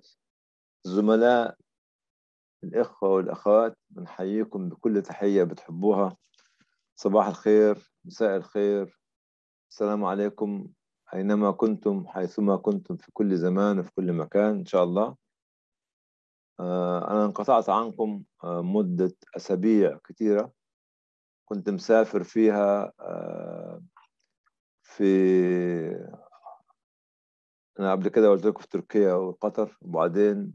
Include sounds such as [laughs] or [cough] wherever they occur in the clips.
الخامس الزملاء الإخوة والأخوات بنحييكم بكل تحية بتحبوها صباح الخير مساء الخير السلام عليكم أينما كنتم حيثما كنتم في كل زمان وفي كل مكان إن شاء الله آه، أنا انقطعت عنكم آه، مدة أسابيع كثيرة كنت مسافر فيها آه، في انا قبل كده قلت لكم في تركيا وقطر وبعدين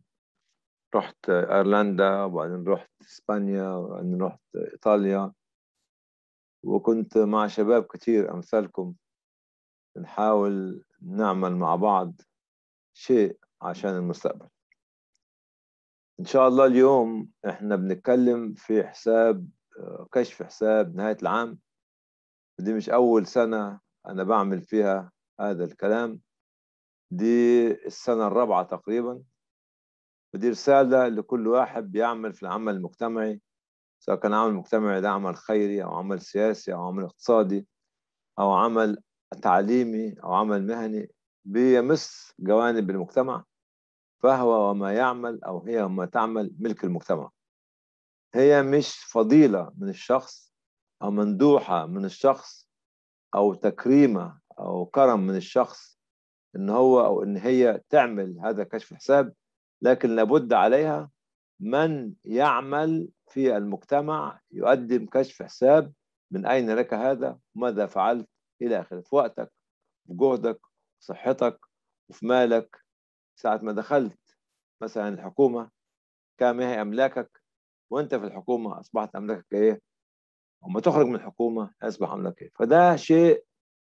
رحت ايرلندا وبعدين رحت اسبانيا وبعدين رحت ايطاليا وكنت مع شباب كتير امثالكم نحاول نعمل مع بعض شيء عشان المستقبل ان شاء الله اليوم احنا بنتكلم في حساب كشف حساب نهاية العام دي مش اول سنة انا بعمل فيها هذا الكلام دي السنة الرابعة تقريبا ودي رسالة لكل واحد بيعمل في العمل المجتمعي سواء كان عمل مجتمعي ده عمل خيري أو عمل سياسي أو عمل اقتصادي أو عمل تعليمي أو عمل مهني بيمس جوانب المجتمع فهو وما يعمل أو هي وما تعمل ملك المجتمع هي مش فضيلة من الشخص أو مندوحة من الشخص أو تكريمة أو كرم من الشخص ان هو او ان هي تعمل هذا كشف حساب لكن لابد عليها من يعمل في المجتمع يقدم كشف حساب من اين لك هذا ماذا فعلت الى اخره في وقتك وجهدك صحتك وفي مالك ساعه ما دخلت مثلا الحكومه كم هي املاكك وانت في الحكومه اصبحت املاكك ايه وما تخرج من الحكومه اصبح املاك ايه فده شيء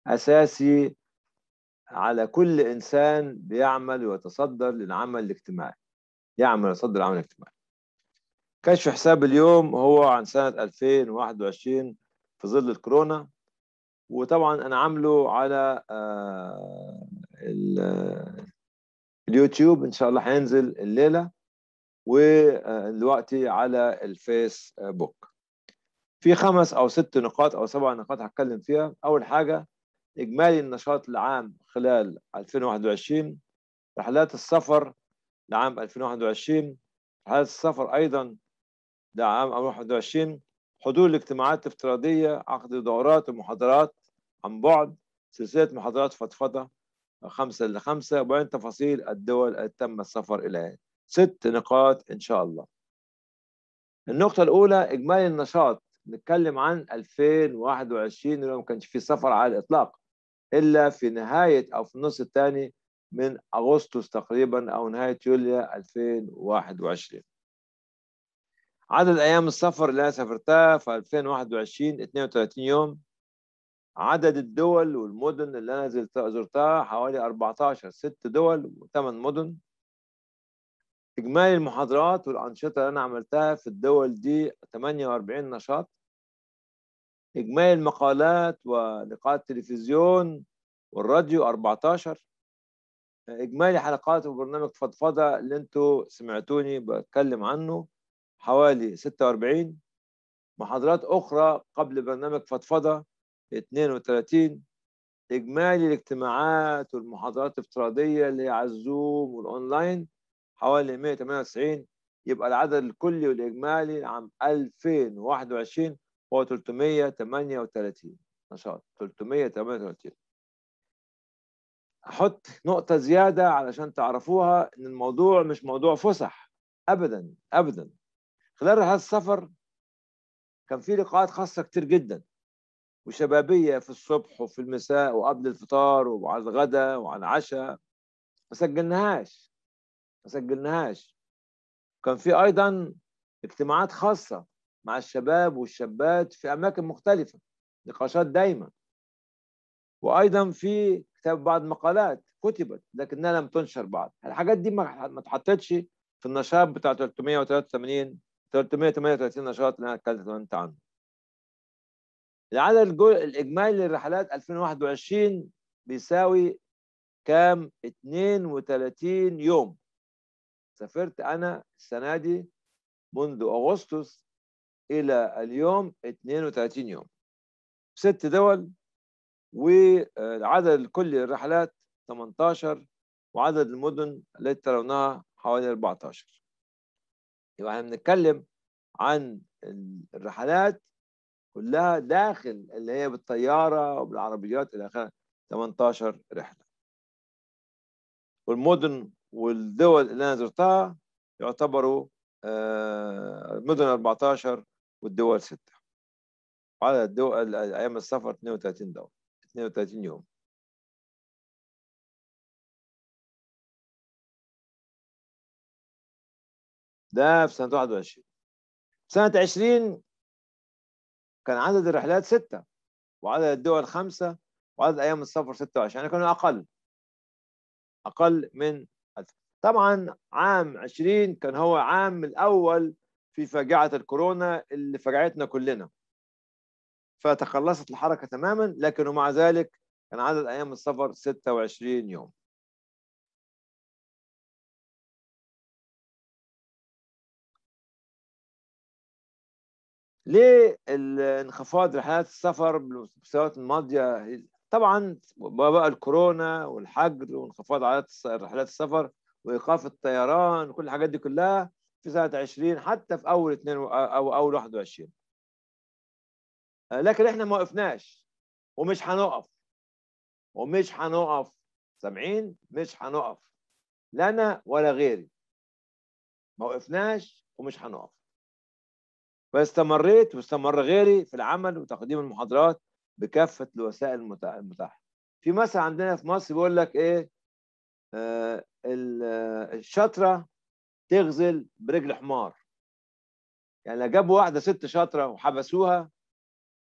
اساسي على كل انسان بيعمل ويتصدر للعمل الاجتماعي يعمل ويتصدر للعمل الاجتماعي كشف حساب اليوم هو عن سنة 2021 في ظل الكورونا وطبعا انا عامله على آه، اليوتيوب ان شاء الله هينزل الليله ودلوقتي على الفيسبوك في خمس او ست نقاط او سبع نقاط هتكلم فيها اول حاجه إجمالي النشاط العام خلال 2021 رحلات السفر لعام 2021 رحلات السفر أيضا لعام 2021 حضور الاجتماعات الافتراضية عقد دورات ومحاضرات عن بعد سلسلة محاضرات فضفضة خمسة لخمسة وبعدين تفاصيل الدول التي تم السفر إليها ست نقاط إن شاء الله النقطة الأولى إجمالي النشاط نتكلم عن 2021 اللي ما كانش فيه سفر على الإطلاق الا في نهايه او في النص الثاني من اغسطس تقريبا او نهايه يوليو 2021 عدد ايام السفر اللي انا سافرتها في 2021 32 يوم عدد الدول والمدن اللي انا زرتها حوالي 14 ست دول وثمان مدن اجمالي المحاضرات والانشطه اللي انا عملتها في الدول دي 48 نشاط إجمالي المقالات ولقاءات التلفزيون والراديو 14 إجمالي حلقات وبرنامج فضفضة اللي أنتوا سمعتوني بتكلم عنه حوالي 46 محاضرات أخرى قبل برنامج فضفضة 32 إجمالي الاجتماعات والمحاضرات الافتراضية اللي هي على الزوم والأونلاين حوالي 198 يبقى العدد الكلي والإجمالي عام 2021 هو 338 نشاط 338 احط نقطه زياده علشان تعرفوها ان الموضوع مش موضوع فسح ابدا ابدا خلال هذا السفر كان في لقاءات خاصه كتير جدا وشبابيه في الصبح وفي المساء وقبل الفطار وعلى الغداء وعلى العشاء ما سجلناهاش ما سجلناهاش كان في ايضا اجتماعات خاصه مع الشباب والشابات في أماكن مختلفة نقاشات دايما وأيضا في كتاب بعض مقالات كتبت لكنها لم تنشر بعد الحاجات دي ما اتحطتش في النشاط بتاع 383 338 نشاط اللي انا اتكلمت عنه العدد الجو... الاجمالي للرحلات 2021 بيساوي كام 32 يوم سافرت انا السنه دي منذ اغسطس الى اليوم 32 يوم ست دول والعدد الكلي للرحلات 18 وعدد المدن التي ترونها حوالي 14 يبقى احنا بنتكلم عن الرحلات كلها داخل اللي هي بالطياره وبالعربيات الى اخره 18 رحله والمدن والدول اللي انا زرتها يعتبروا آه، مدن 14 والدول ستة على الدول أيام السفر 32 دولة 32 يوم ده في سنة 21 سنة 20 كان عدد الرحلات ستة وعدد الدول خمسة وعدد أيام السفر 26 يعني كانوا أقل أقل من طبعا عام 20 كان هو عام الأول في فاجعة الكورونا اللي فجعتنا كلنا فتخلصت الحركة تماما لكن ومع ذلك كان عدد أيام السفر 26 يوم ليه الانخفاض رحلات السفر بالسنوات الماضية طبعا بقى الكورونا والحجر وانخفاض عدد رحلات السفر وايقاف الطيران وكل الحاجات دي كلها في سنه 20 حتى في اول 2 او اول 21 آه، لكن احنا ما وقفناش ومش هنقف ومش هنقف سامعين مش هنقف لا انا ولا غيري ما وقفناش ومش هنقف فاستمريت واستمر غيري في العمل وتقديم المحاضرات بكافه الوسائل المتاحه في مثل عندنا في مصر بيقول لك ايه آه, آه، الشطره تغزل برجل حمار يعني جابوا واحدة ست شاطرة وحبسوها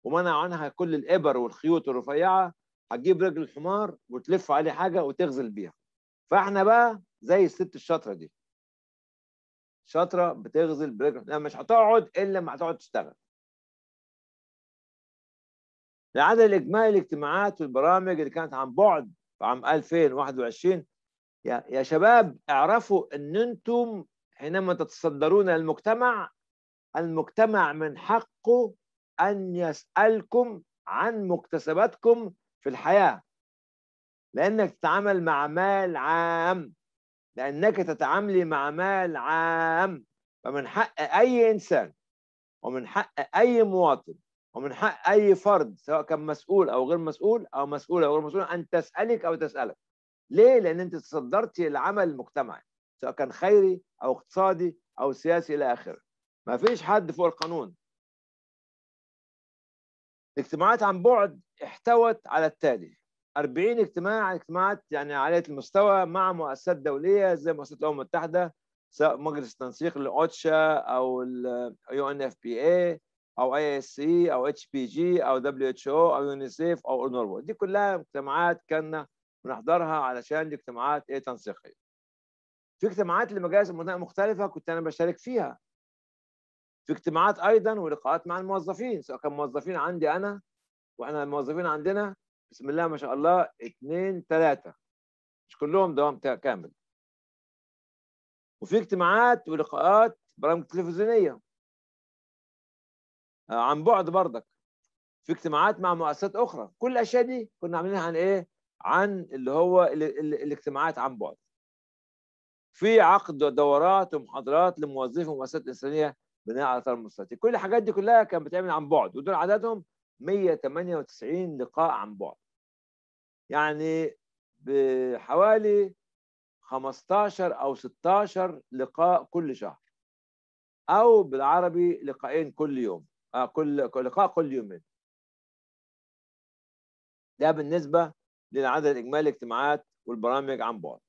ومنعوا عنها كل الإبر والخيوط الرفيعة هتجيب رجل الحمار وتلف عليه حاجة وتغزل بيها فاحنا بقى زي الست الشاطرة دي شاطرة بتغزل برجل لا مش هتقعد إلا لما هتقعد تشتغل العدد الإجمالي الاجتماعات والبرامج اللي كانت عن بعد في عام 2021 يا شباب اعرفوا ان انتم حينما تتصدرون المجتمع المجتمع من حقه أن يسألكم عن مكتسباتكم في الحياة لأنك تتعامل مع مال عام لأنك تتعاملي مع مال عام فمن حق أي إنسان ومن حق أي مواطن ومن حق أي فرد سواء كان مسؤول أو غير مسؤول أو مسؤول أو غير مسؤول أن تسألك أو تسألك ليه؟ لأن أنت تصدرتي العمل المجتمعي سواء كان خيري او اقتصادي او سياسي الى اخره ما فيش حد فوق القانون الاجتماعات عن بعد احتوت على التالي 40 اجتماع اجتماعات يعني عاليه المستوى مع مؤسسات دوليه زي مؤسسه الامم المتحده سواء مجلس التنسيق لاوتشا او اليو ان اف بي اي او اي اس سي او اتش بي جي او دبليو اتش او او يونيسيف او اونروا دي كلها اجتماعات كنا بنحضرها علشان دي اجتماعات ايه تنسيقيه في اجتماعات لمجالس البناء مختلفه كنت انا بشارك فيها في اجتماعات ايضا ولقاءات مع الموظفين سواء كان موظفين عندي انا واحنا الموظفين عندنا بسم الله ما شاء الله اثنين ثلاثه مش كلهم دوام كامل وفي اجتماعات ولقاءات برامج تلفزيونيه آه، عن بعد برضك في اجتماعات مع مؤسسات اخرى كل الاشياء دي كنا عاملينها عن ايه عن اللي هو الاجتماعات عن بعد في عقد دورات ومحاضرات لموظفي ومؤسسات انسانيه بناء على اثار المؤسسات كل الحاجات دي كلها كانت بتعمل عن بعد ودول عددهم 198 لقاء عن بعد يعني بحوالي 15 او 16 لقاء كل شهر او بالعربي لقاءين كل يوم آه كل لقاء كل يومين ده بالنسبه للعدد الاجمالي الاجتماعات والبرامج عن بعد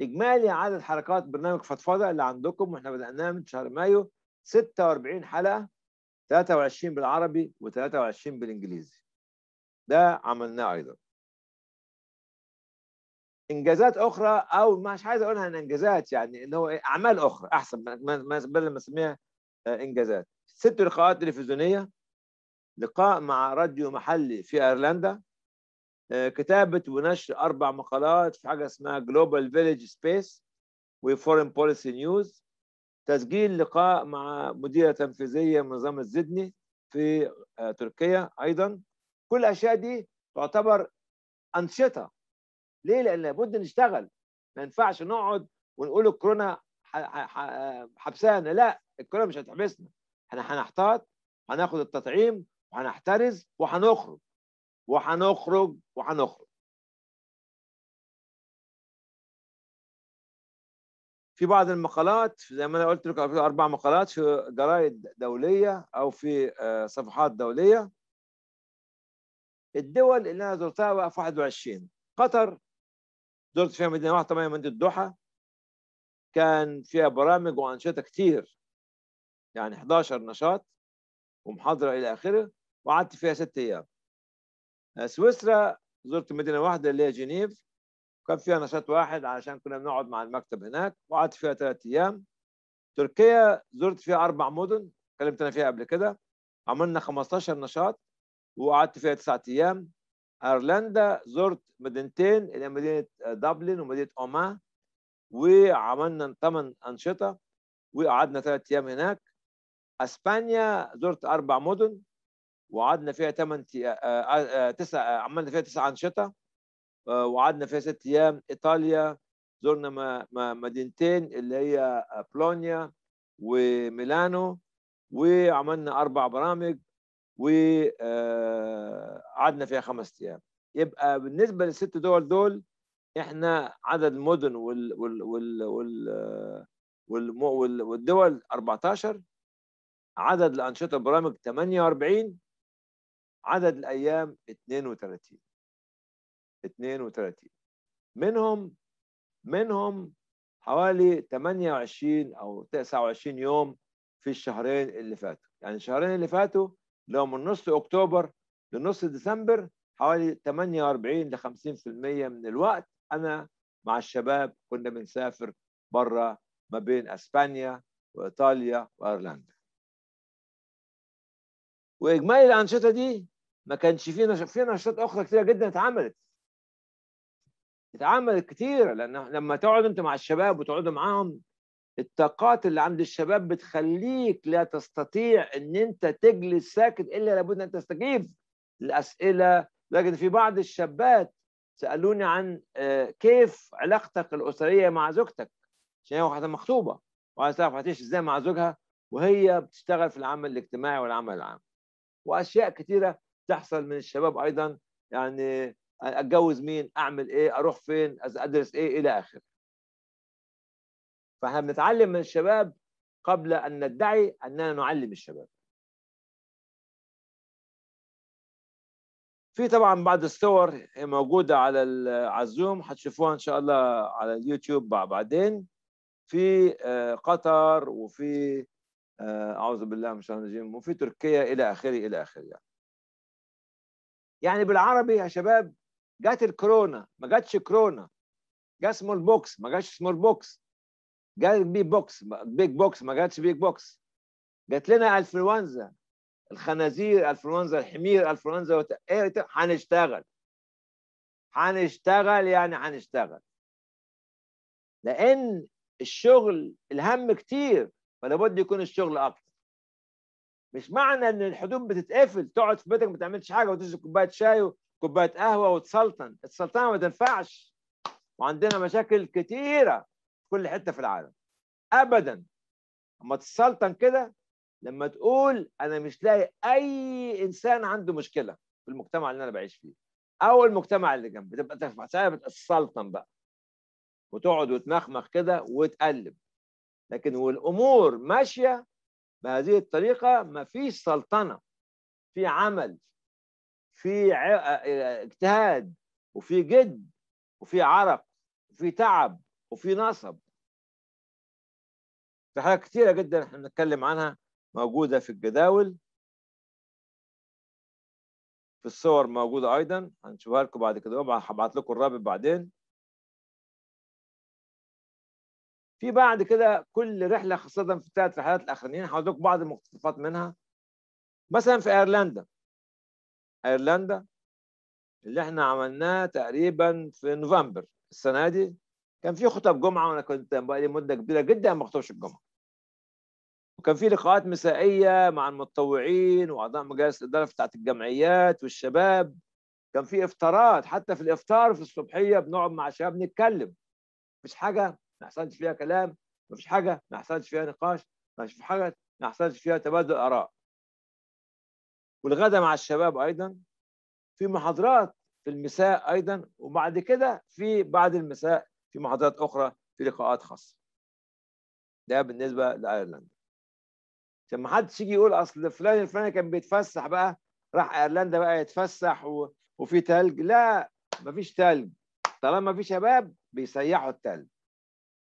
اجمالي عدد حلقات برنامج فضفضه اللي عندكم واحنا بدأناه من شهر مايو 46 حلقه 23 بالعربي و23 بالانجليزي ده عملناه ايضا انجازات اخرى او مش عايز اقولها ان انجازات يعني اللي هو اعمال اخرى احسن بدل ما اسميها آه، انجازات ست لقاءات تلفزيونيه لقاء مع راديو محلي في ايرلندا آه، كتابه ونشر اربع مقالات في حاجه اسمها جلوبال فيليج سبيس وفورين بوليسي نيوز تسجيل لقاء مع مديره تنفيذيه منظمه زدني في آه، تركيا ايضا كل الاشياء دي تعتبر انشطه ليه لان لابد نشتغل ما ينفعش نقعد ونقول الكورونا حبسانا لا الكورونا مش هتحبسنا احنا هنحتاط هناخد التطعيم وهنحترز وهنخرج وهنخرج وهنخرج في بعض المقالات زي ما انا قلت لكم في اربع مقالات في جرايد دوليه او في آه، صفحات دوليه الدول اللي انا زرتها بقى في 21 قطر زرت فيها مدينه واحده مدينه الدوحه كان فيها برامج وانشطه كتير يعني 11 نشاط ومحاضره الى اخره وقعدت فيها ست ايام آه، سويسرا زرت مدينه واحده اللي هي جنيف كان فيها نشاط واحد علشان كنا بنقعد مع المكتب هناك وقعدت فيها ثلاث ايام تركيا زرت فيها اربع مدن اتكلمت انا فيها قبل كده عملنا 15 نشاط وقعدت فيها تسعة ايام ايرلندا زرت مدينتين اللي هي مدينه آه، دبلن ومدينه اوما وعملنا ثمان انشطه وقعدنا ثلاث ايام هناك اسبانيا زرت اربع مدن وقعدنا فيها 8 آه، آه، آه، تسع عملنا فيها تسع انشطه وقعدنا فيها ست ايام ايطاليا زرنا مدينتين اللي هي بولونيا وميلانو وعملنا اربع برامج وقعدنا فيها خمس ايام يبقى بالنسبه للست دول دول احنا عدد المدن وال وال وال وال والدول 14 عدد الانشطه البرامج 48 عدد الأيام 32 32 منهم منهم حوالي 28 أو 29 يوم في الشهرين اللي فاتوا يعني الشهرين اللي فاتوا لو من نص أكتوبر لنص ديسمبر حوالي 48 ل 50% من الوقت أنا مع الشباب كنا بنسافر بره ما بين اسبانيا وايطاليا وايرلندا واجمالي الانشطه دي ما كانش في في نشاطات اخرى كتير جدا اتعملت اتعملت كتير لان لما تقعد انت مع الشباب وتقعد معاهم الطاقات اللي عند الشباب بتخليك لا تستطيع ان انت تجلس ساكت الا لابد ان تستجيب الاسئله لكن في بعض الشابات سالوني عن آه، كيف علاقتك الاسريه مع زوجتك عشان هي واحده مخطوبه وعايز تعرف هتعيش ازاي مع زوجها وهي بتشتغل في العمل الاجتماعي والعمل العام واشياء كثيره تحصل من الشباب ايضا يعني اتجوز مين اعمل ايه اروح فين ادرس ايه الى اخره فاحنا بنتعلم من الشباب قبل ان ندعي اننا نعلم الشباب في طبعا بعض الصور موجوده على على الزوم هتشوفوها ان شاء الله على اليوتيوب بعدين في آه، قطر وفي آه، اعوذ بالله من الشيطان الرجيم وفي تركيا الى اخره الى اخره يعني. يعني بالعربي يا شباب جت الكورونا ما جاتش كورونا جا سمول بوكس ما جاتش سمول بوكس جا بي بوكس بيج بوكس ما جاتش بيج بوكس جات لنا انفلونزا الخنازير انفلونزا الحمير انفلونزا وت... إيه،, إيه،, ايه هنشتغل هنشتغل يعني هنشتغل لان الشغل الهم كتير فلابد يكون الشغل اكتر مش معنى ان الحدود بتتقفل تقعد في بيتك ما تعملش حاجه وتشرب كوبايه شاي وكوبايه قهوه وتسلطن السلطنه ما تنفعش وعندنا مشاكل كتيره في كل حته في العالم ابدا اما تسلطن كده لما تقول انا مش لاقي اي انسان عنده مشكله في المجتمع اللي انا بعيش فيه او المجتمع اللي جنبي تبقى تسلطن بقى وتقعد وتمخمخ كده وتقلب لكن والامور ماشيه بهذه الطريقه ما فيش سلطنه في عمل في اجتهاد وفي جد وفي عرق وفي تعب وفي نصب في حاجات كتيره جدا احنا بنتكلم عنها موجوده في الجداول في الصور موجوده ايضا هنشوفها لكم بعد كده هبعت لكم الرابط بعدين في بعد كده كل رحله خاصه في الثلاث رحلات الاخرانيين هقول لكم بعض المقتطفات منها مثلا في ايرلندا ايرلندا اللي احنا عملناه تقريبا في نوفمبر السنه دي كان في خطب جمعه وانا كنت بقى لي مده كبيره جدا ما بخطبش الجمعه وكان في لقاءات مسائيه مع المتطوعين واعضاء مجالس الاداره بتاعت الجمعيات والشباب كان في افطارات حتى في الافطار في الصبحيه بنقعد مع الشباب نتكلم مش حاجه ما حصلش فيها كلام ما فيش حاجه ما حصلش فيها نقاش ما فيش حاجه ما حصلش فيها تبادل اراء والغدا مع الشباب ايضا في محاضرات في المساء ايضا وبعد كده في بعد المساء في محاضرات اخرى في لقاءات خاصه ده بالنسبه لايرلندا عشان ما حدش يجي يقول اصل فلان الفلاني كان بيتفسح بقى راح ايرلندا بقى يتفسح و... وفي تلج لا مفيش تلج طالما في شباب بيسيحوا التلج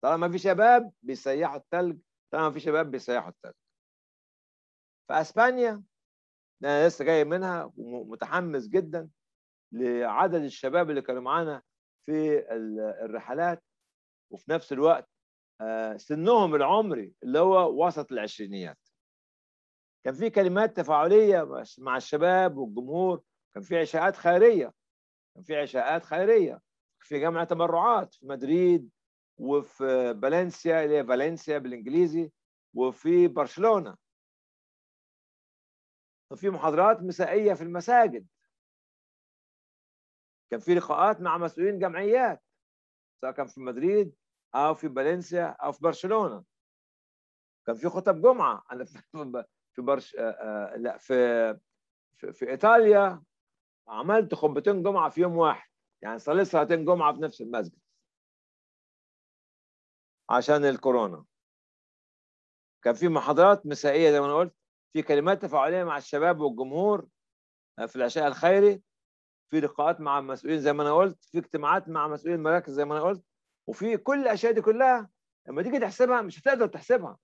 طالما في شباب بيسيحوا الثلج طالما في شباب بيسيحوا الثلج فاسبانيا انا لسه جاي منها ومتحمس جدا لعدد الشباب اللي كانوا معانا في الرحلات وفي نفس الوقت آه، سنهم العمري اللي هو وسط العشرينيات كان في كلمات تفاعليه مع الشباب والجمهور كان في عشاءات خيريه كان في عشاءات خيريه في جامعه تبرعات في مدريد وفي فالنسيا اللي هي فالنسيا بالانجليزي وفي برشلونه وفي محاضرات مسائيه في المساجد كان في لقاءات مع مسؤولين جمعيات سواء كان في مدريد او في فالنسيا او في برشلونه كان في خطب جمعه انا في [laughs] برش آه، آه، لا في في, في ايطاليا عملت خطبتين جمعه في يوم واحد يعني صليت صلاتين جمعه في نفس المسجد عشان الكورونا كان في محاضرات مسائيه زي ما انا قلت في كلمات تفاعليه مع الشباب والجمهور آه، في العشاء الخيري في لقاءات مع المسؤولين زي ما انا قلت في اجتماعات مع مسؤولين المراكز زي ما انا قلت وفي كل الاشياء دي كلها لما تيجي تحسبها مش هتقدر تحسبها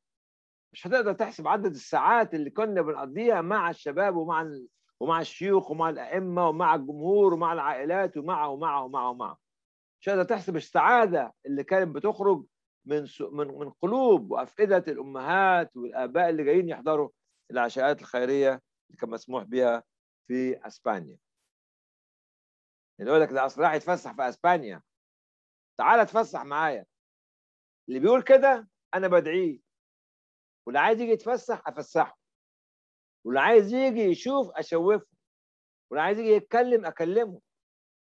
مش هتقدر تحسب عدد الساعات اللي كنا بنقضيها مع الشباب ومع ال... ومع الشيوخ ومع الائمه ومع الجمهور ومع العائلات ومع ومع ومع ومع مش هتقدر تحسب السعاده اللي كانت بتخرج من من من قلوب وافئده الامهات والاباء اللي جايين يحضروا العشاءات الخيريه اللي كان مسموح بها في اسبانيا. اللي يقول لك ده اصل راح يتفسح في اسبانيا. تعالى اتفسح معايا. اللي بيقول كده انا بدعيه. واللي عايز يجي يتفسح افسحه. واللي عايز يجي يشوف اشوفه. واللي عايز يجي يتكلم اكلمه.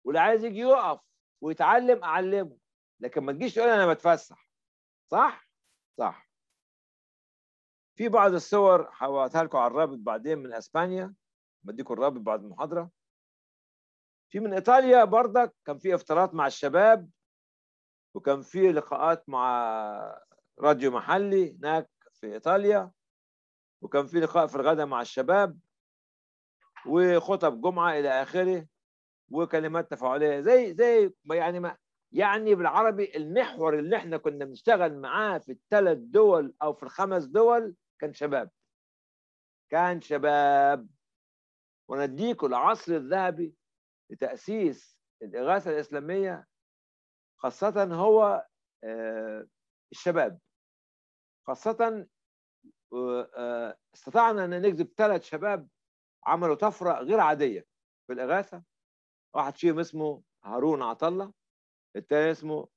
واللي عايز يجي يقف ويتعلم اعلمه. لكن ما تجيش تقول انا بتفسح. صح؟ صح في بعض الصور هبعتها لكم على الرابط بعدين من اسبانيا بديكم الرابط بعد المحاضره في من ايطاليا برضك كان في افطارات مع الشباب وكان في لقاءات مع راديو محلي هناك في ايطاليا وكان في لقاء في الغداء مع الشباب وخطب جمعه الى اخره وكلمات تفاعليه زي زي يعني ما يعني بالعربي المحور اللي احنا كنا بنشتغل معاه في الثلاث دول او في الخمس دول كان شباب كان شباب ونديكوا العصر الذهبي لتأسيس الإغاثة الإسلامية خاصة هو آه، الشباب خاصة آه، استطعنا أن نجذب ثلاث شباب عملوا طفرة غير عادية في الإغاثة واحد فيهم اسمه هارون عطلة الثاني اسمه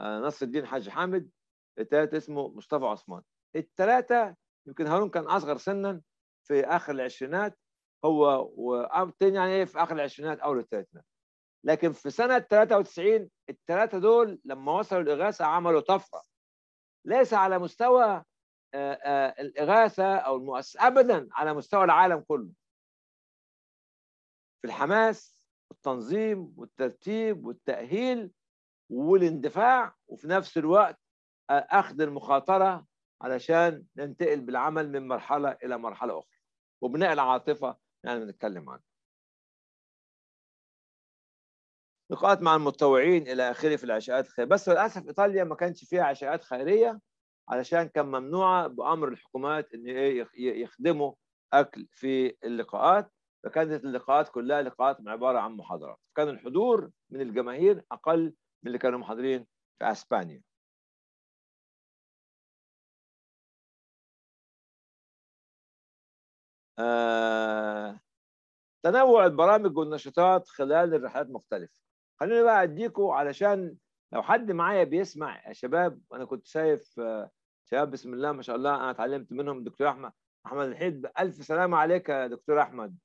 آه، نصر الدين حاج حامد الثالث اسمه مصطفى عثمان الثلاثة يمكن هارون كان أصغر سنا في آخر العشرينات هو والتاني آه، يعني إيه في آخر العشرينات أو الثلاثينات لكن في سنة 93 الثلاثة دول لما وصلوا الإغاثة عملوا طفرة ليس على مستوى آه، الإغاثة أو المؤسسة أبدا على مستوى العالم كله في الحماس والتنظيم والترتيب والتأهيل والاندفاع وفي نفس الوقت اخذ المخاطره علشان ننتقل بالعمل من مرحله الى مرحله اخرى وبناء العاطفه يعني بنتكلم عنها لقاءات مع المتطوعين الى اخره في العشاءات الخيريه بس للاسف ايطاليا ما كانش فيها عشاءات خيريه علشان كان ممنوعه بامر الحكومات ان ايه يخدموا اكل في اللقاءات فكانت اللقاءات كلها لقاءات عباره عن محاضرات كان الحضور من الجماهير اقل اللي كانوا محاضرين في اسبانيا آه تنوع البرامج والنشاطات خلال الرحلات مختلفة خليني بقى أديكوا علشان لو حد معايا بيسمع يا شباب انا كنت شايف آه، شباب بسم الله ما شاء الله أنا اتعلمت منهم دكتور أحمد أحمد الحيد ألف سلامة عليك يا دكتور أحمد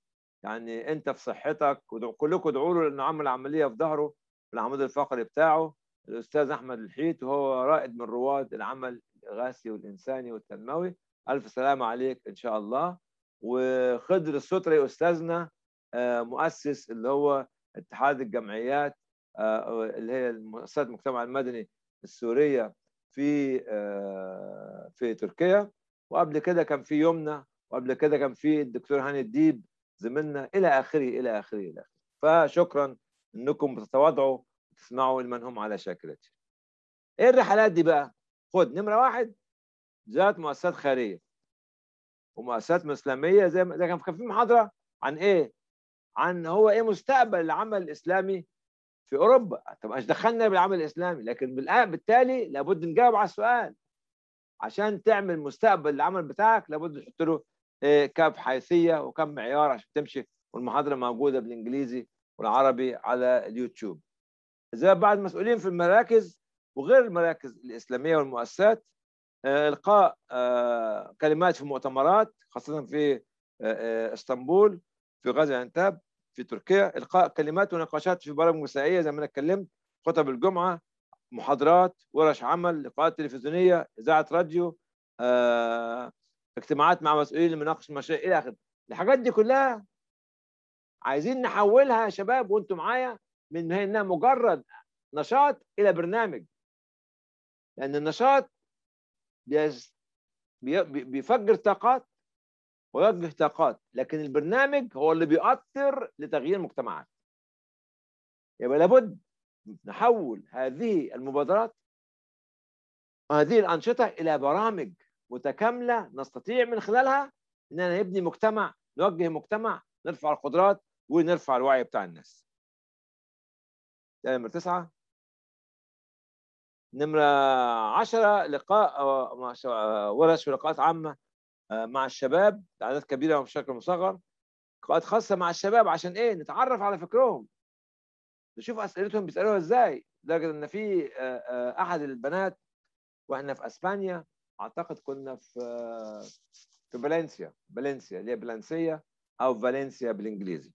يعني أنت في صحتك وكلكم ادعوا له لأنه عمل عملية في ظهره العمود الفقري بتاعه الاستاذ احمد الحيط وهو رائد من رواد العمل الاغاثي والانساني والتنموي الف سلامه عليك ان شاء الله وخضر السطري استاذنا آه، مؤسس اللي هو اتحاد الجمعيات آه، اللي هي مؤسسات المجتمع المدني السوريه في آه، في تركيا وقبل كده كان في يمنى وقبل كده كان في الدكتور هاني الديب زميلنا الى اخره الى اخره الى اخره فشكرا انكم بتتواضعوا وتسمعوا لمن هم على شاكلتي ايه الرحلات دي بقى خد نمره واحد زياره مؤسسات خيريه ومؤسسات مسلميه زي ما كان في محاضره عن ايه عن هو ايه مستقبل العمل الاسلامي في اوروبا طب ايش دخلنا بالعمل الاسلامي لكن بالتالي لابد نجاوب على السؤال عشان تعمل مستقبل العمل بتاعك لابد تحط له إيه، كاب حيثيه وكم معيار عشان تمشي والمحاضره موجوده بالانجليزي والعربي على اليوتيوب زي بعد مسؤولين في المراكز وغير المراكز الإسلامية والمؤسسات آه، إلقاء آه، كلمات في مؤتمرات خاصة في آه، اسطنبول في أنتاب في تركيا إلقاء كلمات ونقاشات في برامج مسائية زي ما أنا اتكلمت خطب الجمعة محاضرات ورش عمل لقاءات تلفزيونية إذاعة راديو اجتماعات مع مسؤولين لمناقشة المشاريع إلى آخره الحاجات دي كلها عايزين نحولها يا شباب وانتم معايا من انها مجرد نشاط الى برنامج لان النشاط بيفجر طاقات ويوجه طاقات لكن البرنامج هو اللي بيأثر لتغيير المجتمعات يبقى لابد نحول هذه المبادرات وهذه الأنشطة إلى برامج متكاملة نستطيع من خلالها أننا نبني مجتمع نوجه مجتمع نرفع القدرات ونرفع الوعي بتاع الناس ده نمرة تسعة نمرة عشرة لقاء آه، آه، ورش ولقاءات عامة آه، مع الشباب أعداد كبيرة وبشكل مصغر لقاءات خاصة مع الشباب عشان إيه نتعرف على فكرهم نشوف أسئلتهم بيسألوها إزاي لدرجة إن في أحد البنات وإحنا في أسبانيا أعتقد كنا في في فالنسيا فالنسيا اللي هي بلانسية أو فالنسيا بالإنجليزي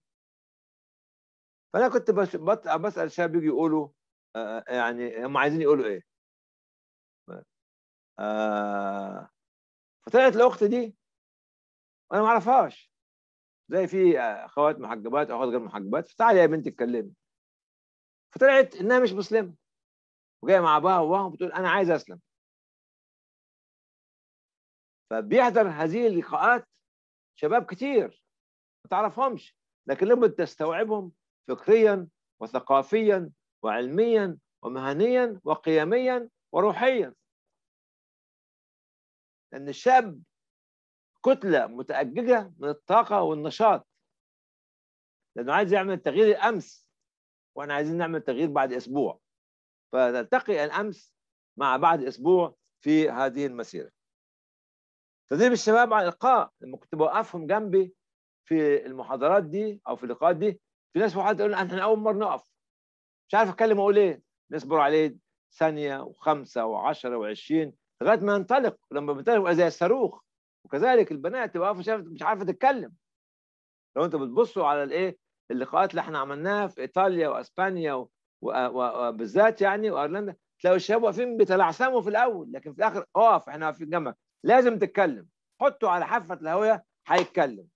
فانا كنت بس بسال شاب يجي يقولوا آه، آه، يعني هم عايزين يقولوا ايه آه، فطلعت الاخت دي وانا ما اعرفهاش زي في اخوات محجبات او اخوات غير محجبات فتعالي يا بنت اتكلمي فطلعت انها مش مسلمه وجايه مع باباها وبتقول بتقول انا عايز اسلم فبيحضر هذه اللقاءات شباب كتير ما تعرفهمش لكن لما تستوعبهم فكريا وثقافيا وعلميا ومهنيا وقيميا وروحيا لأن الشاب كتلة متأججة من الطاقة والنشاط لأنه عايز يعمل تغيير الأمس وإحنا عايزين نعمل تغيير بعد أسبوع فنلتقي الأمس مع بعد أسبوع في هذه المسيرة تدريب الشباب على الإلقاء لما كنت بوقفهم جنبي في المحاضرات دي أو في اللقاءات دي في ناس واحد تقول احنا اول مرة نقف مش عارف اتكلم اقول ايه نصبر عليه ثانية وخمسة وعشرة و20 لغاية ما ينطلق لما بينطلق زي الصاروخ وكذلك البنات تبقى واقفة مش عارفة تتكلم لو انت بتبصوا على الايه اللقاءات اللي احنا عملناها في ايطاليا واسبانيا وبالذات يعني وايرلندا تلاقوا الشباب واقفين بيتلعثموا في الاول لكن في الاخر اقف احنا في جنبك لازم تتكلم حطه على حافه الهويه هيتكلم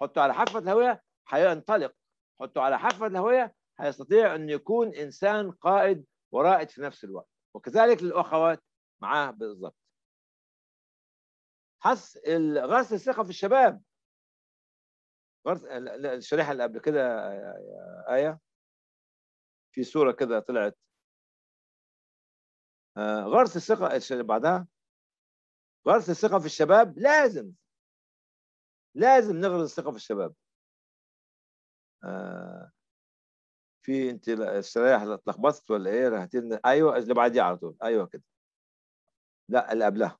حطه على حافه الهويه هينطلق حطه على حافه الهويه هيستطيع ان يكون انسان قائد ورائد في نفس الوقت وكذلك للاخوات معاه بالضبط حس غرس الثقه في الشباب غرس الشريحه اللي قبل كده ايه في صوره كده طلعت آه، غرس الثقه اللي بعدها غرس الثقه في الشباب لازم لازم نغرس الثقه في الشباب آه، في انت الشرايح اتلخبطت ولا ايه رهتين ايوه اللي بعديها على طول ايوه كده لا اللي قبلها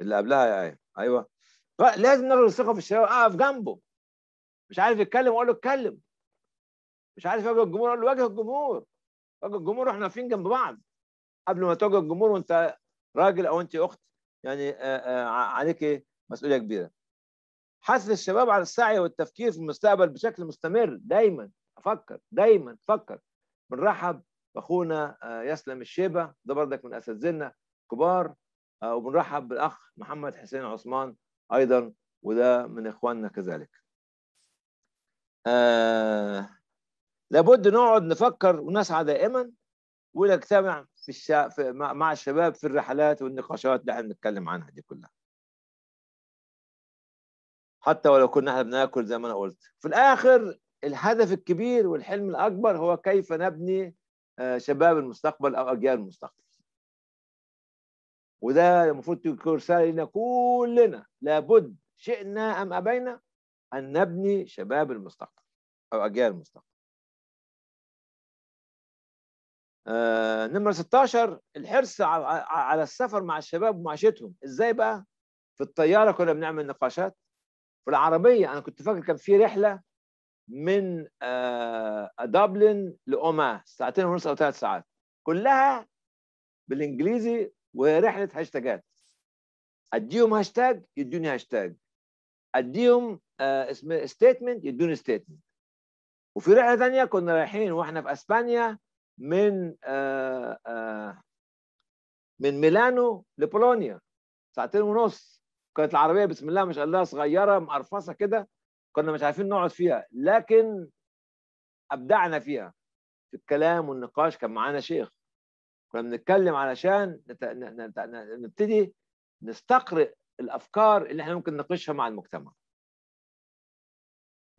اللي قبلها يا ايوه لازم ناخد الثقه في الشرايح اقف آه، جنبه مش عارف يتكلم اقول له اتكلم مش عارف يواجه الجمهور اقول له واجه الجمهور واجه الجمهور واحنا واقفين جنب بعض قبل ما تواجه الجمهور وانت راجل او انت اخت يعني آه، عليك مسؤوليه كبيره حث الشباب على السعي والتفكير في المستقبل بشكل مستمر دايما افكر دايما فكر بنرحب باخونا آه، يسلم الشيبه ده بردك من اساتذتنا كبار آه، وبنرحب بالاخ محمد حسين عثمان ايضا وده من اخواننا كذلك آه لابد نقعد نفكر ونسعى دائما ونجتمع في الشا... في... مع الشباب في الرحلات والنقاشات اللي احنا بنتكلم عنها دي كلها حتى ولو كنا احنا بناكل زي ما انا قلت في الاخر الهدف الكبير والحلم الاكبر هو كيف نبني آه، شباب المستقبل او اجيال المستقبل وده المفروض يكون رساله لنا كلنا لابد شئنا ام ابينا ان نبني شباب المستقبل او اجيال المستقبل آه نمرة 16 الحرص على السفر مع الشباب ومعاشرتهم ازاي بقى في الطياره كنا بنعمل نقاشات والعربيه انا كنت فاكر كان في رحله من دبلن آه، لأوما ساعتين ونص او ثلاث ساعات كلها بالانجليزي ورحله هاشتاجات اديهم هاشتاج يدوني هاشتاج اديهم آه، اسم ستيتمنت يدوني ستيتمنت وفي رحله ثانيه كنا رايحين واحنا في اسبانيا من آه، من ميلانو لبولونيا ساعتين ونص كانت العربيه بسم الله ما شاء الله صغيره مقرفصه كده كنا مش عارفين نقعد فيها لكن ابدعنا فيها في الكلام والنقاش كان معانا شيخ كنا بنتكلم علشان نبتدي نستقرئ الافكار اللي احنا ممكن نناقشها مع المجتمع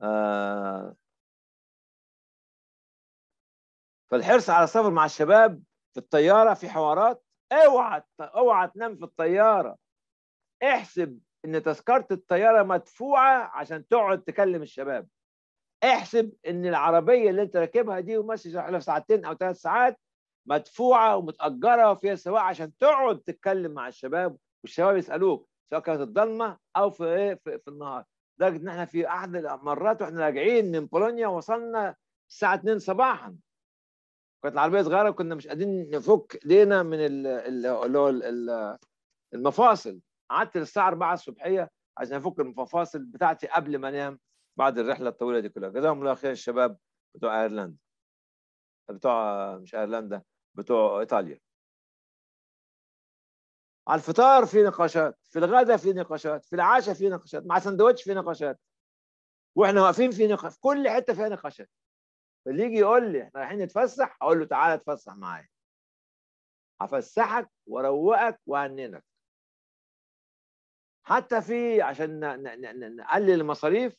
آه، فالحرص على السفر مع الشباب في الطياره في حوارات اوعى اوعى تنام في الطياره احسب ان تذكره الطياره مدفوعه عشان تقعد تكلم الشباب احسب ان العربيه اللي انت راكبها دي ومسج رايح لها ساعتين او ثلاث ساعات مدفوعه ومتاجره وفيها سواق عشان تقعد تتكلم مع الشباب والشباب يسالوك سواء كانت الضلمه او في ايه في, في النهار لدرجه ان احنا في احد المرات واحنا راجعين من بولونيا وصلنا الساعه 2 صباحا كانت العربيه صغيره وكنا مش قادرين نفك ايدينا من اللي هو المفاصل قعدت للساعه 4 الصبحيه عشان افك المفاصل بتاعتي قبل ما انام بعد الرحله الطويله دي كلها جزاهم الله خير الشباب بتوع ايرلندا بتوع مش ايرلندا بتوع ايطاليا على الفطار في نقاشات في الغداء في نقاشات في العشاء في نقاشات مع سندوتش في نقاشات واحنا واقفين في نقاش في كل حته فيها نقاشات فاللي يجي يقول لي احنا رايحين نتفسح اقول له تعالى اتفسح معايا هفسحك واروقك وهننك حتى في عشان نقلل المصاريف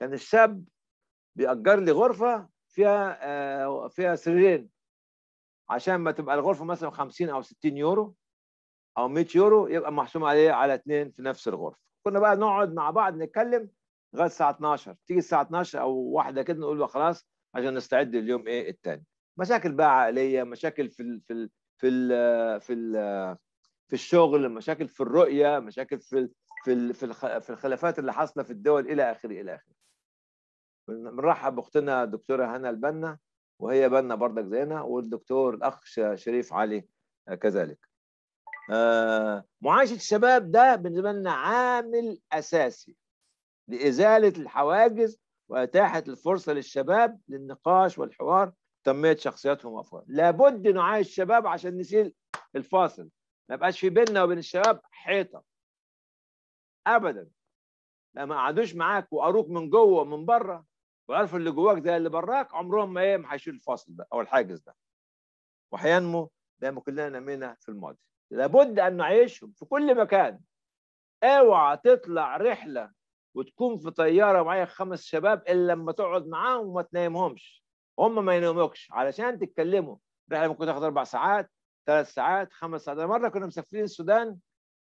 كان الشاب بيأجر لي غرفة فيها آه، فيها سريرين عشان ما تبقى الغرفة مثلا 50 أو 60 يورو أو 100 يورو يبقى محسوم عليه على اثنين في نفس الغرفة كنا بقى نقعد مع بعض نتكلم لغاية الساعة 12 تيجي الساعة 12 أو واحدة كده نقول له خلاص عشان نستعد لليوم إيه التاني مشاكل بقى عائلية مشاكل في الـ في الـ في الـ في الـ في الشغل مشاكل في الرؤيه مشاكل في في في في الخلافات اللي حاصله في الدول الى اخره الى اخره بنرحب باختنا الدكتوره هنا البنا وهي بنا برضك زينا والدكتور الاخ شريف علي آه، كذلك آه، معايشه الشباب ده بالنسبه لنا عامل اساسي لازاله الحواجز وإتاحة الفرصه للشباب للنقاش والحوار تنميه شخصياتهم وافكارهم لابد نعايش الشباب عشان نسيل الفاصل ما يبقاش في بيننا وبين الشباب حيطه ابدا لا ما قعدوش معاك وقروك من جوه ومن بره وعرفوا اللي جواك ده اللي براك عمرهم ما ايه ما هيشيل الفصل ده او الحاجز ده وهينمو زي ما كلنا نمينا في الماضي لابد ان نعيشهم في كل مكان اوعى تطلع رحله وتكون في طياره معايا خمس شباب الا لما تقعد معاهم وما تنامهمش هم ما يناموكش علشان تتكلموا رحله ممكن تاخد اربع ساعات ثلاث ساعات خمس ساعات مره كنا مسافرين السودان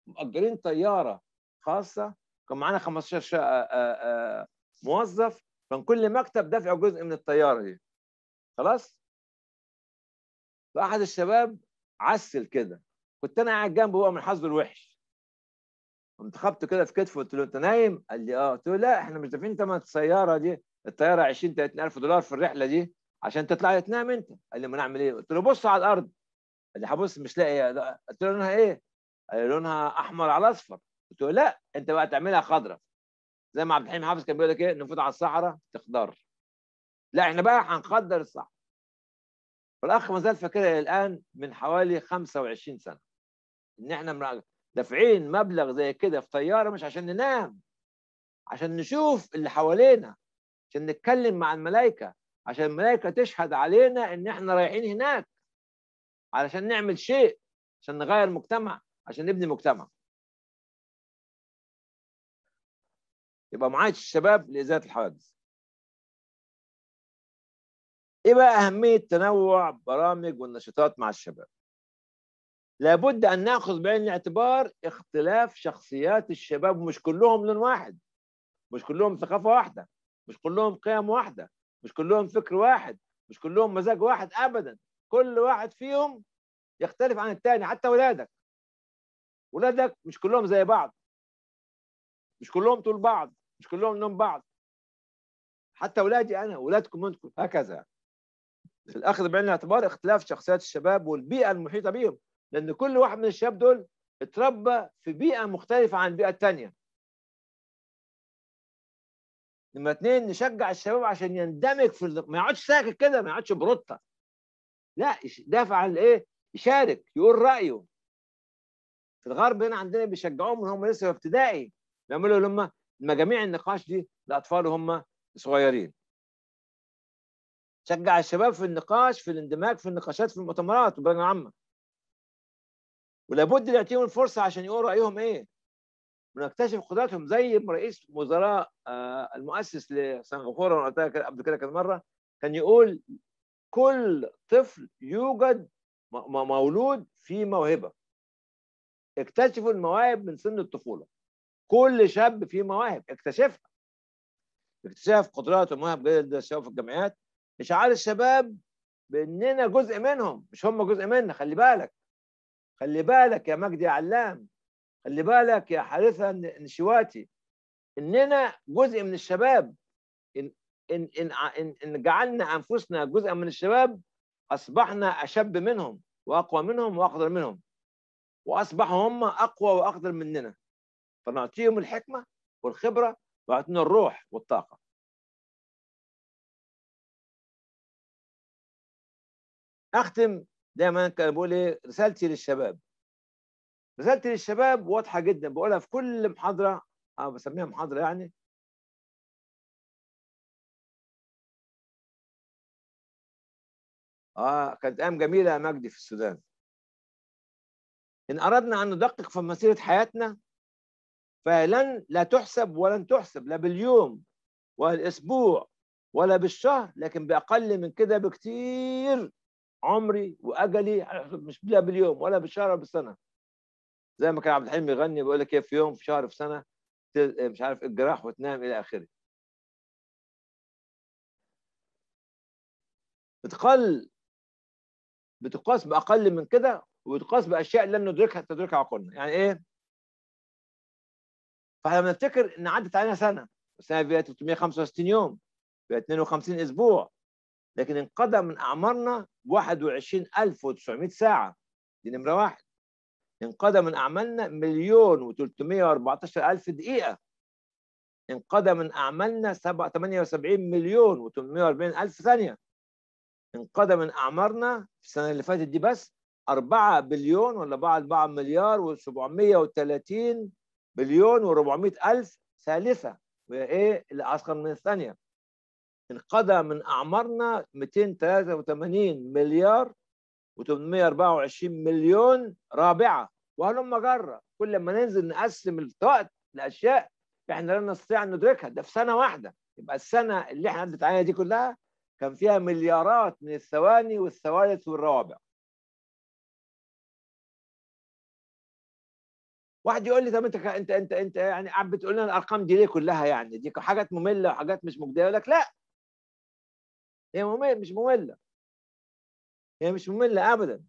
مأجرين طياره خاصه كان معانا 15 آه، آه، آه، موظف كان كل مكتب دفع جزء من الطياره دي خلاص فاحد الشباب عسل كده كنت انا قاعد جنبه بقى من حظه الوحش قمت خبطه كده في كتفه قلت له انت نايم؟ قال لي اه قلت له لا احنا مش دافعين ثمن السياره دي الطياره 20 30 الف دولار في الرحله دي عشان تطلع تنام انت قال لي ما نعمل ايه؟ قلت له بص على الارض اللي هبص مش لاقي إيه. قلت له لونها ايه؟ قال لي لونها احمر على اصفر قلت له لا انت بقى تعملها خضراء زي ما عبد الحليم حافظ كان بيقول لك ايه نفوت على الصحراء تخضر لا احنا بقى هنخضر الصحراء والاخ ما زال فاكرها الان من حوالي 25 سنه ان احنا دافعين مبلغ زي كده في طياره مش عشان ننام عشان نشوف اللي حوالينا عشان نتكلم مع الملائكه عشان الملائكه تشهد علينا ان احنا رايحين هناك علشان نعمل شيء عشان نغير مجتمع عشان نبني مجتمع يبقى معايش الشباب لازاله الحوادث ايه بقى اهميه تنوع برامج والنشاطات مع الشباب لابد ان ناخذ بعين الاعتبار اختلاف شخصيات الشباب مش كلهم لون واحد مش كلهم ثقافه واحده مش كلهم قيم واحده مش كلهم فكر واحد مش كلهم مزاج واحد ابدا كل واحد فيهم يختلف عن الثاني حتى ولادك ولادك مش كلهم زي بعض مش كلهم طول بعض مش كلهم نوم بعض حتى ولادي انا ولادكم انتم هكذا في الاخذ بعين الاعتبار اختلاف شخصيات الشباب والبيئه المحيطه بهم لان كل واحد من الشباب دول اتربى في بيئه مختلفه عن البيئه الثانيه لما اثنين نشجع الشباب عشان يندمج في ما يقعدش ساكت كده ما يقعدش بروطه لا دافع عن الايه يشارك يقول رايه في الغرب هنا عندنا بيشجعوهم من هم لسه في ابتدائي بيعملوا لهم مجاميع النقاش دي لاطفال هم صغيرين شجع الشباب في النقاش في الاندماج في النقاشات في المؤتمرات والبرامج العامه ولابد نعطيهم الفرصه عشان يقولوا رايهم ايه ونكتشف قدراتهم زي رئيس وزراء آه، المؤسس لسنغافوره انا قبل كده كذا مره كان يقول كل طفل يوجد مولود في موهبه اكتشفوا المواهب من سن الطفوله كل شاب فيه مواهب اكتشفها اكتشاف قدرات ومواهب جيده سواء في الجامعات اشعار الشباب باننا جزء منهم مش هم جزء منا خلي بالك خلي بالك يا مجدي علام خلي بالك يا حارثه نشواتي اننا جزء من الشباب إن, إن, إن, إن جعلنا أنفسنا جزءا من الشباب أصبحنا أشب منهم وأقوى منهم وأقدر منهم وأصبحوا هم أقوى وأقدر مننا فنعطيهم الحكمة والخبرة ويعطونا الروح والطاقة أختم دايما كان بقول إيه رسالتي للشباب رسالتي للشباب واضحة جدا بقولها في كل محاضرة أو بسميها محاضرة يعني اه كانت ايام جميله يا مجدي في السودان ان اردنا ان ندقق في مسيره حياتنا فلن لا تحسب ولن تحسب لا باليوم ولا الاسبوع ولا بالشهر لكن باقل من كده بكتير عمري واجلي مش لا باليوم ولا بالشهر ولا بالسنه زي ما كان عبد الحليم يغني بيقول لك إيه، في يوم في شهر في سنه مش عارف الجراح وتنام الى اخره بتقل بتقاس باقل من كده وبتقاس باشياء لن ندركها تدركها عقولنا يعني ايه فلما نفتكر ان عدت علينا سنه سنه فيها 365 يوم فيها 52 اسبوع لكن انقضى من اعمارنا 21900 ساعه دي نمره واحد انقضى من اعمالنا مليون و314 الف دقيقه انقضى من اعمالنا 78 مليون و840 الف ثانيه انقضى من اعمارنا في السنه اللي فاتت دي بس 4 بليون ولا 4 مليار و730 بليون و400 الف ثالثه وهي ايه اللي اصغر من الثانيه انقضى من اعمارنا 283 مليار و824 مليون رابعه وهلم جره كل ما ننزل نقسم الوقت لاشياء احنا لا نستطيع ان ندركها ده في سنه واحده يبقى السنه اللي احنا عدت عليها دي كلها كان فيها مليارات من الثواني والثوالث والروابع واحد يقول لي طب انت انت انت انت يعني قاعد بتقول لنا الارقام دي ليه كلها يعني دي حاجات ممله وحاجات مش مجديه يقول لك لا هي ممله مش ممله هي مش ممله ابدا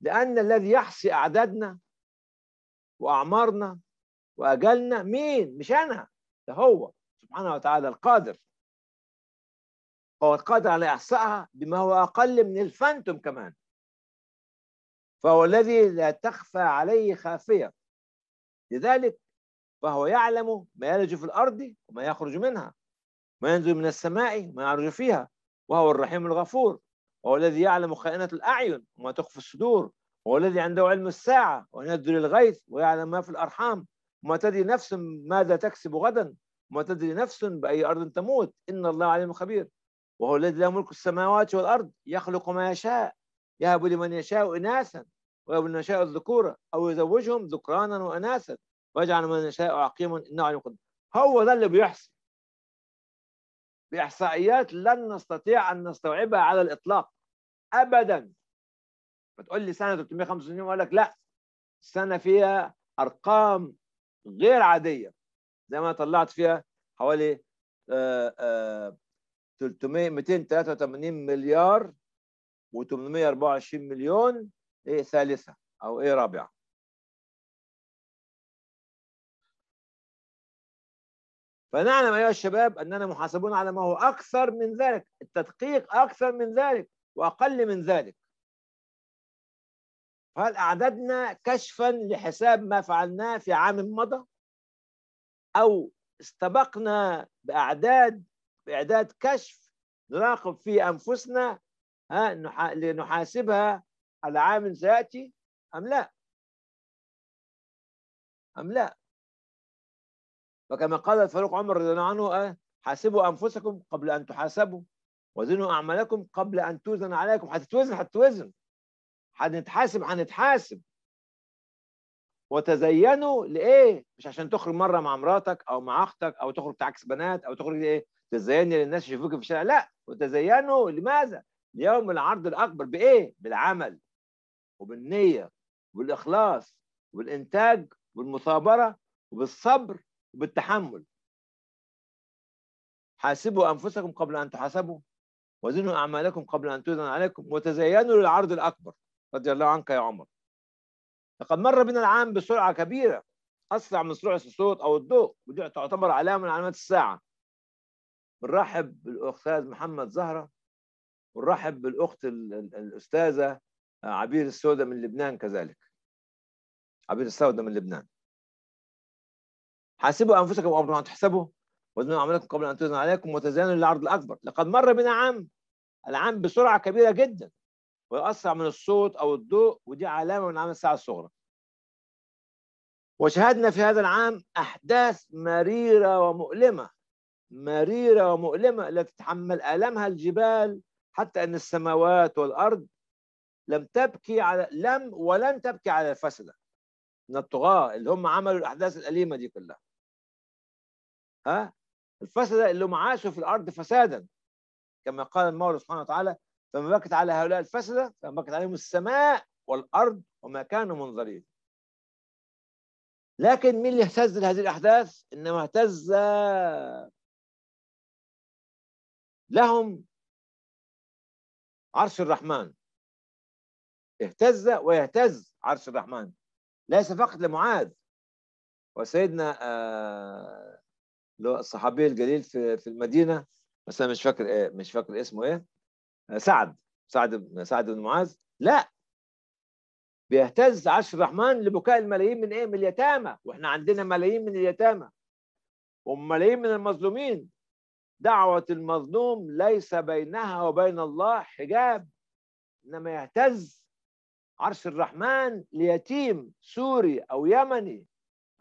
لان الذي يحصي اعدادنا واعمارنا واجلنا مين مش انا ده هو سبحانه وتعالى القادر هو القادر على إحصائها بما هو أقل من الفانتوم كمان فهو الذي لا تخفى عليه خافية لذلك فهو يعلم ما يلج في الأرض وما يخرج منها ما ينزل من السماء وما يعرج فيها وهو الرحيم الغفور وهو الذي يعلم خائنة الأعين وما تخفي الصدور وهو الذي عنده علم الساعة وينزل الغيث ويعلم ما في الأرحام وما تدري نفس ماذا تكسب غدا وما تدري نفس بأي أرض تموت إن الله عليم خبير وهو الذي له ملك السماوات والأرض يخلق ما يشاء يهب لمن يشاء إناثا ويهب لمن يشاء الذكور أو يزوجهم ذكرانا وإناثا ويجعل من يشاء عقيما إنه عليم قدير هو ده اللي بيحصل بإحصائيات لن نستطيع أن نستوعبها على الإطلاق أبدا فتقول لي سنة 365 اقول لك لا السنة فيها أرقام غير عادية زي ما انا طلعت فيها حوالي 300 آه، 283 آه، مليار و824 مليون ايه ثالثه او ايه رابعه فنعلم ايها الشباب اننا محاسبون على ما هو اكثر من ذلك التدقيق اكثر من ذلك واقل من ذلك فهل اعددنا كشفا لحساب ما فعلناه في عام مضى أو استبقنا بأعداد بإعداد كشف نراقب فيه أنفسنا ها لنحاسبها على عام سيأتي أم لا أم لا وكما قال الفاروق عمر رضي الله عنه آه، حاسبوا أنفسكم قبل أن تحاسبوا وزنوا أعمالكم قبل أن توزن عليكم هتتوزن هتتوزن هنتحاسب هنتحاسب وتزينوا لايه؟ مش عشان تخرج مره مع مراتك او مع اختك او تخرج تعكس بنات او تخرج ايه؟ تزيني للناس يشوفوك في الشارع لا وتزينوا لماذا؟ ليوم العرض الاكبر بايه؟ بالعمل وبالنيه وبالاخلاص وبالانتاج والمثابره وبالصبر وبالتحمل. حاسبوا انفسكم قبل ان تحاسبوا وزنوا اعمالكم قبل ان توزن عليكم وتزينوا للعرض الاكبر رضي الله عنك يا عمر. لقد مر بنا العام بسرعة كبيرة أسرع من سرعة الصوت أو الضوء ودي تعتبر علامة من علامات الساعة بنرحب بالأستاذ محمد زهرة ونرحب بالأخت الأستاذة عبير السودة من لبنان كذلك عبير السودة من لبنان حاسبوا أنفسكم قبل ما تحسبوا وزنوا أعمالكم قبل أن تزن عليكم وتزينوا للعرض الأكبر لقد مر بنا عام العام بسرعة كبيرة جدا واسرع من الصوت او الضوء ودي علامه من علامات الساعه الصغرى وشهدنا في هذا العام احداث مريره ومؤلمه مريره ومؤلمه التي تتحمل آلامها الجبال حتى ان السماوات والارض لم تبكي على لم ولن تبكي على الفسده من الطغاه اللي هم عملوا الاحداث الاليمه دي كلها ها الفسده اللي هم عاشوا في الارض فسادا كما قال المولى سبحانه وتعالى فما بكت على هؤلاء الفسدة فما بكت عليهم السماء والأرض وما كانوا منظرين لكن مين اللي اهتز لهذه الأحداث إنما اهتز لهم عرش الرحمن اهتز ويهتز عرش الرحمن ليس فقط لمعاذ وسيدنا آه، الصحابي الجليل في المدينه بس انا مش فاكر ايه مش فاكر اسمه ايه سعد سعد بن سعد بن معاذ لا بيهتز عرش الرحمن لبكاء الملايين من ايه من اليتامى واحنا عندنا ملايين من اليتامى وملايين من المظلومين دعوة المظلوم ليس بينها وبين الله حجاب إنما يهتز عرش الرحمن ليتيم سوري أو يمني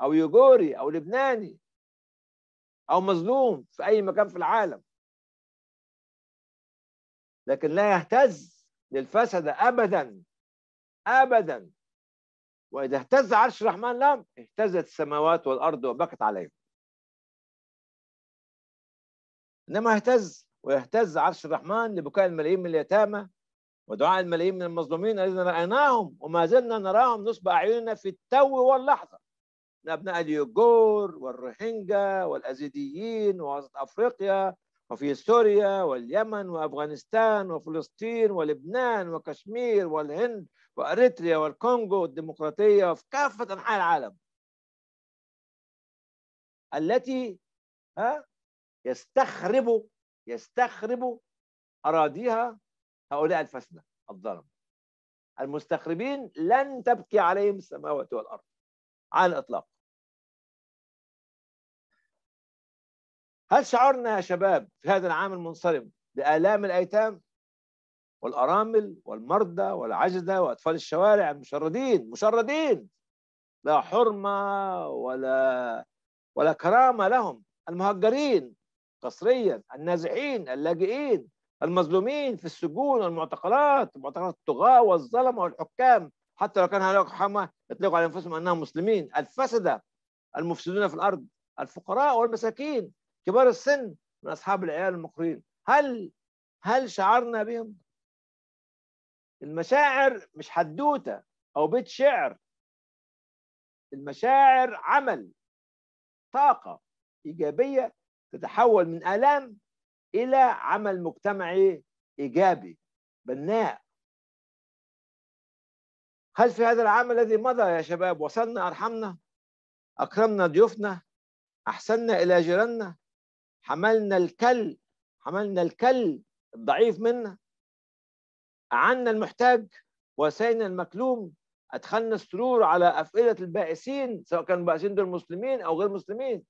أو يجوري أو لبناني أو مظلوم في أي مكان في العالم لكن لا يهتز للفسد أبدا أبدا وإذا اهتز عرش الرحمن لهم اهتزت السماوات والأرض وبكت عليهم إنما اهتز ويهتز عرش الرحمن لبكاء الملايين من اليتامى ودعاء الملايين من المظلومين الذين رأيناهم وما زلنا نراهم نصب أعيننا في التو واللحظة من أبناء اليوغور والروهينجا والأزيديين ووسط أفريقيا وفي سوريا واليمن وافغانستان وفلسطين ولبنان وكشمير والهند واريتريا والكونغو الديمقراطيه وفي كافه انحاء العالم التي ها يستخرب يستخرب اراضيها هؤلاء الفسنه الظلم المستخربين لن تبكي عليهم السماوات والارض على الاطلاق هل شعرنا يا شباب في هذا العام المنصرم بآلام الأيتام والأرامل والمرضى والعجزة وأطفال الشوارع المشردين مشردين لا حرمة ولا ولا كرامة لهم المهجرين قسريا النازحين اللاجئين المظلومين في السجون والمعتقلات معتقلات الطغاة والظلمة والحكام حتى لو كان هؤلاء حما يطلقوا على أنفسهم أنهم مسلمين الفسدة المفسدون في الأرض الفقراء والمساكين كبار السن من أصحاب العيال المقرين هل هل شعرنا بهم؟ المشاعر مش حدوتة أو بيت شعر المشاعر عمل طاقة إيجابية تتحول من آلام إلى عمل مجتمعي إيجابي بناء هل في هذا العام الذي مضى يا شباب وصلنا أرحمنا أكرمنا ضيوفنا أحسننا إلى جيراننا حملنا الكل حملنا الكل الضعيف منا أعنا المحتاج وسينا المكلوم أدخلنا السرور على أفئدة البائسين سواء كانوا البائسين دول مسلمين أو غير مسلمين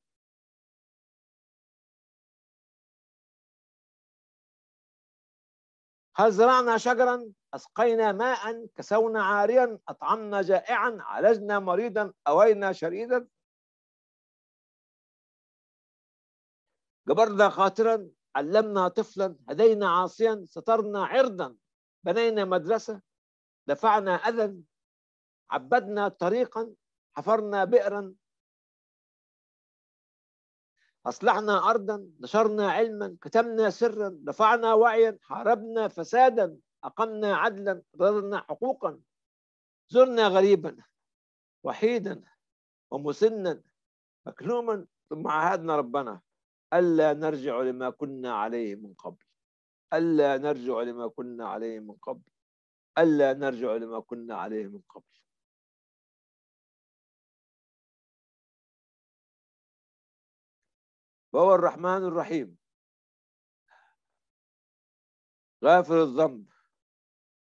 هل زرعنا شجرا أسقينا ماء كسونا عاريا أطعمنا جائعا عالجنا مريضا أوينا شريدا جبرنا خاطرا علمنا طفلا هدينا عاصيا سترنا عرضا بنينا مدرسة دفعنا أذى عبدنا طريقا حفرنا بئرا أصلحنا أرضا نشرنا علما كتمنا سرا رفعنا وعيا حاربنا فسادا أقمنا عدلا رضنا حقوقا زرنا غريبا وحيدا ومسنا مكلوما ثم عاهدنا ربنا ألا نرجع لما كنا عليه من قبل ألا نرجع لما كنا عليه من قبل ألا نرجع لما كنا عليه من قبل وهو الرحمن الرحيم غافر الذنب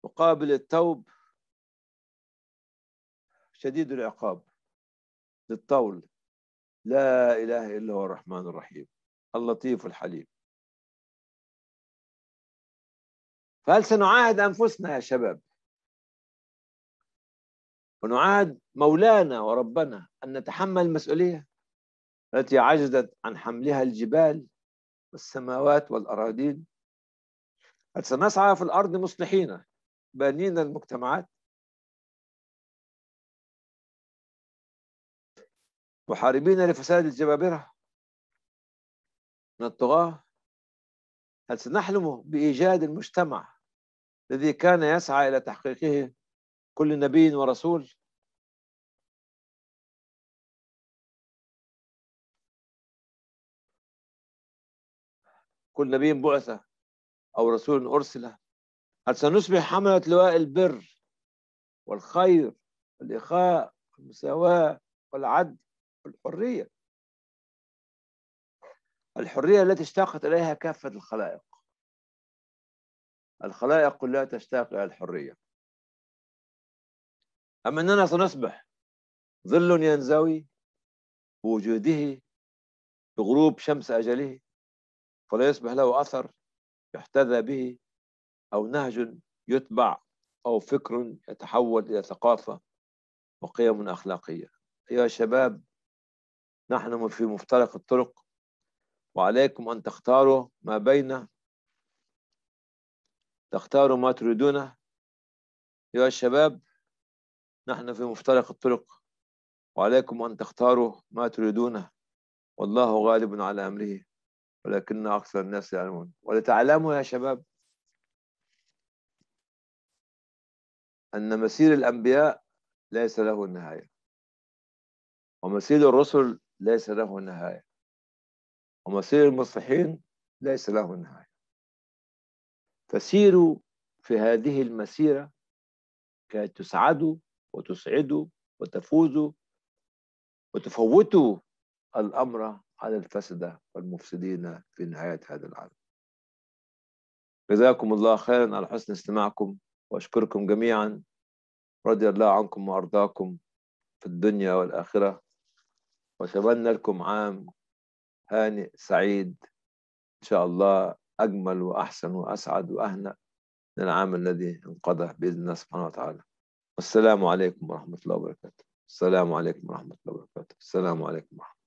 وقابل التوب شديد العقاب للطول لا إله إلا هو الرحمن الرحيم اللطيف الحليم فهل سنعاهد انفسنا يا شباب ونعاهد مولانا وربنا ان نتحمل المسؤوليه التي عجزت عن حملها الجبال والسماوات والاراضين هل سنسعى في الارض مصلحين بانين المجتمعات محاربين لفساد الجبابره من الطغاة هل سنحلم بإيجاد المجتمع الذي كان يسعى إلى تحقيقه كل نبي ورسول كل نبي بعث أو رسول أرسل هل سنصبح حملة لواء البر والخير والإخاء والمساواة والعدل والحرية الحرية التي اشتاقت إليها كافة الخلائق الخلائق كلها تشتاق إلى الحرية أما أننا سنصبح ظل ينزوي بوجوده بغروب شمس أجله فلا يصبح له أثر يحتذى به أو نهج يتبع أو فكر يتحول إلى ثقافة وقيم أخلاقية أيها الشباب نحن في مفترق الطرق وعليكم أن تختاروا ما بين تختاروا ما تريدونه أيها الشباب نحن في مفترق الطرق وعليكم أن تختاروا ما تريدونه والله غالب على أمره ولكن أكثر الناس يعلمون ولتعلموا يا شباب أن مسير الأنبياء ليس له نهاية ومسير الرسل ليس له نهاية ومصير المصلحين ليس له نهاية فسيروا في هذه المسيرة كي تسعدوا وتسعدوا وتفوزوا وتفوتوا الأمر على الفسدة والمفسدين في نهاية هذا العالم جزاكم الله خيرا على حسن استماعكم وأشكركم جميعا رضي الله عنكم وأرضاكم في الدنيا والآخرة وأتمنى لكم عام هانئ سعيد إن شاء الله أجمل وأحسن وأسعد وأهنأ العام الذي انقضى بإذن الله سبحانه وتعالى والسلام عليكم ورحمة الله وبركاته السلام عليكم ورحمة الله وبركاته السلام عليكم ورحمة الله